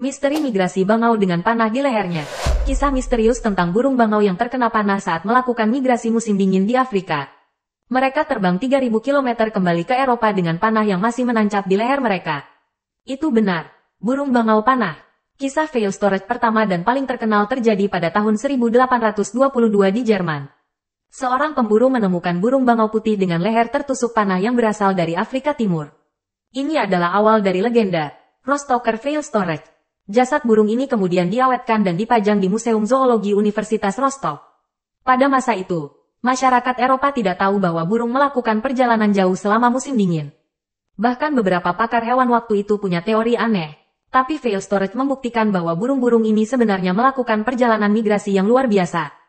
Misteri migrasi bangau dengan panah di lehernya. Kisah misterius tentang burung bangau yang terkena panah saat melakukan migrasi musim dingin di Afrika. Mereka terbang 3000 km kembali ke Eropa dengan panah yang masih menancap di leher mereka. Itu benar, burung bangau panah. Kisah storage pertama dan paling terkenal terjadi pada tahun 1822 di Jerman. Seorang pemburu menemukan burung bangau putih dengan leher tertusuk panah yang berasal dari Afrika Timur. Ini adalah awal dari legenda rostocker fail storage. Jasad burung ini kemudian diawetkan dan dipajang di Museum Zoologi Universitas Rostov. Pada masa itu, masyarakat Eropa tidak tahu bahwa burung melakukan perjalanan jauh selama musim dingin. Bahkan beberapa pakar hewan waktu itu punya teori aneh. Tapi Storage membuktikan bahwa burung-burung ini sebenarnya melakukan perjalanan migrasi yang luar biasa.